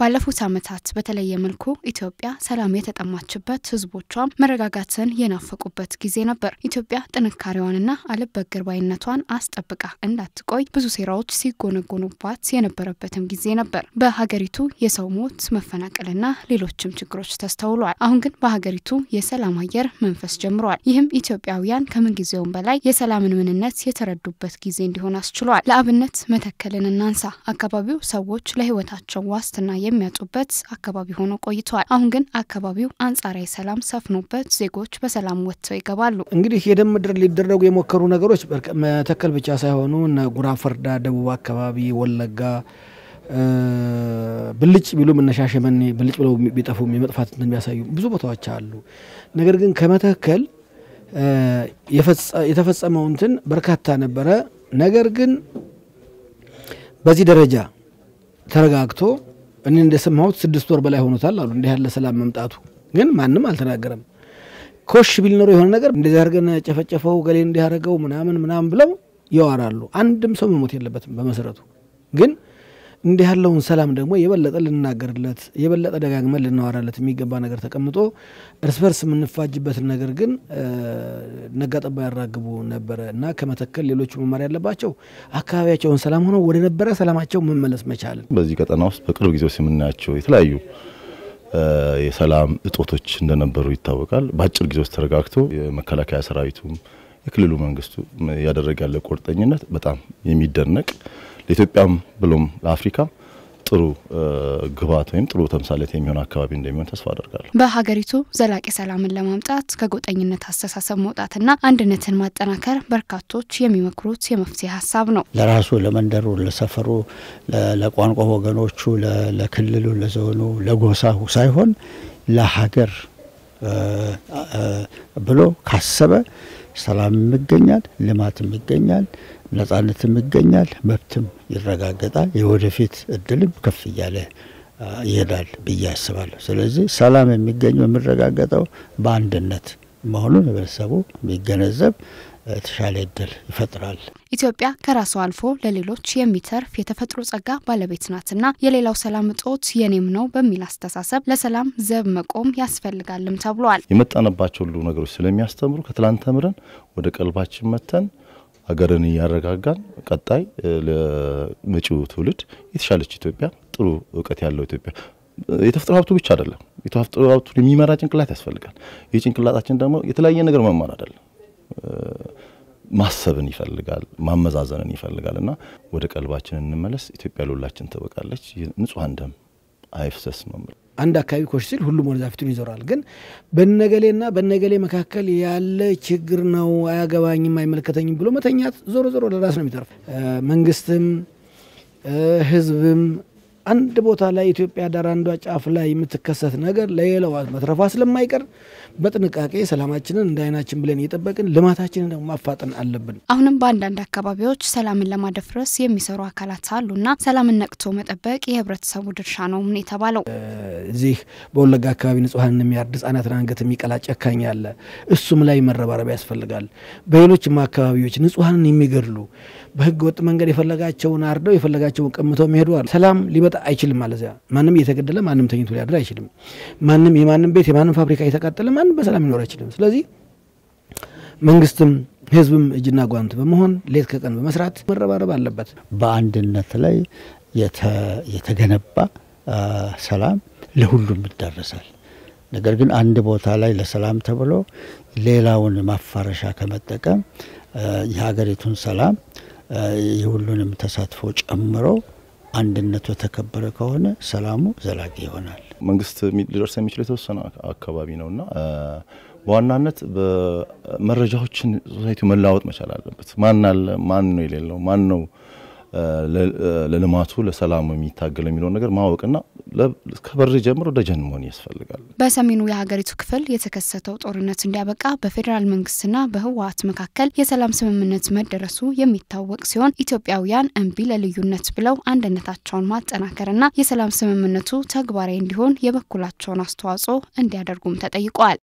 ባለፉት ዓመታት በተለየ መልኩ ኢትዮጵያ ሰላም የተጠማችበት ህዝቦቿም መረጋጋትን የናፈቁበት ጊዜ ነበር። ኢትዮጵያ ጥንካሬዋንና አልበገር ባይነቷን አስጠብቃ እንዳትቆይ ብዙ ሴራዎች ሲጎነጎኑባት የነበረበትም ጊዜ ነበር። በሀገሪቱ የሰው ሞት፣ መፈናቀልና ሌሎችም ችግሮች ተስተውሏል። አሁን ግን በሀገሪቱ የሰላም አየር መንፈስ ጀምሯል። ይህም ኢትዮጵያውያን ከምንጊዜውም በላይ የሰላምን ምንነት የተረዱበት ጊዜ እንዲሆን አስችሏል። ለአብነት መተከልን እናንሳ። አካባቢው ሰዎች ለህይወታቸው ዋስትና የሚያጡበት አካባቢ ሆኖ ቆይቷል አሁን ግን አካባቢው አንጻራዊ ሰላም ሰፍኖበት ዜጎች በሰላም ወጥተው ይገባሉ። እንግዲህ የደም ምድር ሊደረጉ የሞከሩ ነገሮች መተከል ብቻ ሳይሆኑ እነ ጉራ ፈርዳ፣ ደቡብ አካባቢ፣ ወለጋ ብልጭ ቢሉ መነሻሸመኔ ብልጭ ብለው ቢጠፉ የመጥፋት እንደሚያሳዩ ብዙ ቦታዎች አሉ። ነገር ግን ከመተከል የተፈጸመው እንትን በርካታ ነበረ። ነገር ግን በዚህ ደረጃ ተረጋግቶ እኔ እንደሰማሁት ስድስት ወር በላይ ሆኖታል አሉ። እንዲህ ያለ ሰላም መምጣቱ ግን ማንም አልተናገረም። ኮሽ ቢል ኖሮ የሆነ ነገር እንደዚህ አድርገን ጨፈጨፈው ገሌ እንዲያደረገው ምናምን ምናምን ብለው ያዋራሉ አንድም ሰው መሞት የለበትም በመሰረቱ ግን እንዲህ ያለውን ሰላም ደግሞ የበለጠ ልንናገርለት የበለጠ ደጋግመን ልናወራለት የሚገባ ነገር ተቀምጦ እርስ በርስ የምንፋጅበትን ነገር ግን ነጋጠባ ያራግቡ ነበረ እና ከመተከል ሌሎቹ መማር ያለባቸው አካባቢያቸውን ሰላም ሆነው ወደ ነበረ ሰላማቸው መመለስ መቻልን። በዚህ ቀጠና ውስጥ በቅርብ ጊዜ ውስጥ የምናያቸው የተለያዩ የሰላም እጦቶች እንደነበሩ ይታወቃል። በአጭር ጊዜ ውስጥ ተረጋግቶ የመከላከያ ሰራዊቱም የክልሉ መንግስቱ ያደረገ ያለ ቁርጠኝነት በጣም የሚደነቅ ለኢትዮጵያም ብሎም ለአፍሪካ ጥሩ ግብዓት ወይም ጥሩ ተምሳሌት የሚሆን አካባቢ እንደሚሆን ተስፋ አደርጋለሁ። በሀገሪቱ ዘላቂ ሰላምን ለማምጣት ከጎጠኝነት አስተሳሰብ መውጣትና አንድነትን ማጠናከር በርካቶች የሚመክሩት የመፍትሄ ሀሳብ ነው። ለራሱ ለመንደሩ፣ ለሰፈሩ፣ ለቋንቋ ወገኖቹ፣ ለክልሉ፣ ለዞኑ፣ ለጎሳሁ ሳይሆን ለሀገር ብሎ ካሰበ ሰላምም ይገኛል፣ ልማትም ይገኛል፣ ነጻነትም ይገኛል፣ መብትም ይረጋገጣል፣ የወደፊት እድልም ከፍ እያለ ይሄዳል ብዬ አስባለሁ። ስለዚህ ሰላም የሚገኘው የሚረጋገጠው በአንድነት መሆኑን ህብረተሰቡ የሚገነዘብ የተሻለ እድል ይፈጥራል። ኢትዮጵያ ከራሷ አልፎ ለሌሎች የሚተርፍ የተፈጥሮ ጸጋ ባለቤት ናትና የሌላው ሰላም እጦት የኔም ነው በሚል አስተሳሰብ ለሰላም ዘብ መቆም ያስፈልጋልም ተብሏል። የመጣንባቸው ሁሉ ነገሮች ስለሚያስተምሩ ከትላንት ተምረን ወደ ቀልባችን መተን ሀገርን እያረጋጋን ቀጣይ ለመጪው ትውልድ የተሻለች ኢትዮጵያ፣ ጥሩ እውቀት ያለው ኢትዮጵያ የተፈጥሮ ሀብቱ ብቻ አይደለም። የተፈጥሮ ሀብቱን የሚመራ ጭንቅላት ያስፈልጋል። ይህ ጭንቅላታችን ደግሞ የተለያየ ነገር መማር አይደለም ማሰብን ይፈልጋል፣ ማመዛዘንን ይፈልጋል እና ወደ ቀልባችን እንመለስ። ኢትዮጵያ ለሁላችን ትበቃለች። ንጹሐን ደም አይፍሰስ ነው አንድ አካባቢ ኮሽ ሲል ሁሉም ወደዛ ፊቱን ይዞራል። ግን በነገሌና በነገሌ መካከል ያለ ችግር ነው አያገባኝም፣ አይመለከተኝም ብሎ መተኛት ዞሮ ዞሮ ለራስ ነው የሚጠርፍ መንግስትም ህዝብም አንድ ቦታ ላይ ኢትዮጵያ ዳር አንዷ ጫፍ ላይ የምትከሰት ነገር ለሌላዋ መትረፏ ስለማይቀር በጥንቃቄ ሰላማችንን እንደ አይናችን ብለን እየጠበቅን ልማታችንን ደግሞ ማፋጠን አለብን። አሁንም በአንዳንድ አካባቢዎች ሰላምን ለማደፍረስ የሚሰሩ አካላት አሉና ሰላምን ነቅቶ መጠበቅ የህብረተሰቡ ድርሻ ነው ምን የተባለው። እዚህ በወለጋ አካባቢ ንጹሐንን የሚያርድ ህጻናትን አንገት የሚቀላ ጨካኝ አለ። እሱም ላይ መረባረብ ያስፈልጋል። በሌሎችም አካባቢዎች ንጹሐንን የሚገድሉ በህገ ወጥ መንገድ የፈለጋቸውን አርደው የፈለጋቸውን ቀምተው የሚሄዱ አሉ። ሰላም ሊመጣ አይችልም ማለት ማንም እየተገደለ ማንም ተኝቶ ሊያድር አይችልም። ማንም የማንም ቤት የማንም ፋብሪካ እየተቃጠለ ማንም በሰላም ሊኖር አይችልም። ስለዚህ መንግስትም ህዝብም እጅና ጓንት በመሆን ሌት ከቀን በመስራት መረባረብ አለበት። በአንድነት ላይ የተገነባ ሰላም ለሁሉም ይዳረሳል። ነገር ግን አንድ ቦታ ላይ ለሰላም ተብሎ ሌላውን ማፋረሻ ከመጠቀም የሀገሪቱን ሰላም የሁሉንም ተሳትፎ ጨምሮ አንድነቱ የተከበረ ከሆነ ሰላሙ ዘላቂ ይሆናል። መንግስት ሊደርስ የሚችል የተወሰነ አካባቢ ነውና በዋናነት በመረጃዎችን ሶሳይቲ መለዋወጥ መቻል አለበት። ማን አለ፣ ማን ነው የሌለው፣ ማን ነው ለልማቱ ለሰላሙ የሚታገለው የሚለውን ነገር ማወቅና ከበር ጀምሮ ደጀን መሆን ያስፈልጋል። በሰሜኑ የሀገሪቱ ክፍል የተከሰተው ጦርነት እንዲያበቃ በፌዴራል መንግስትና በህወሀት መካከል የሰላም ስምምነት መደረሱ የሚታወቅ ሲሆን ኢትዮጵያውያን እምቢ ለልዩነት ብለው አንድነታቸውን ማጠናከርና የሰላም ስምምነቱ ተግባራዊ እንዲሆን የበኩላቸውን አስተዋጽኦ እንዲያደርጉም ተጠይቀዋል።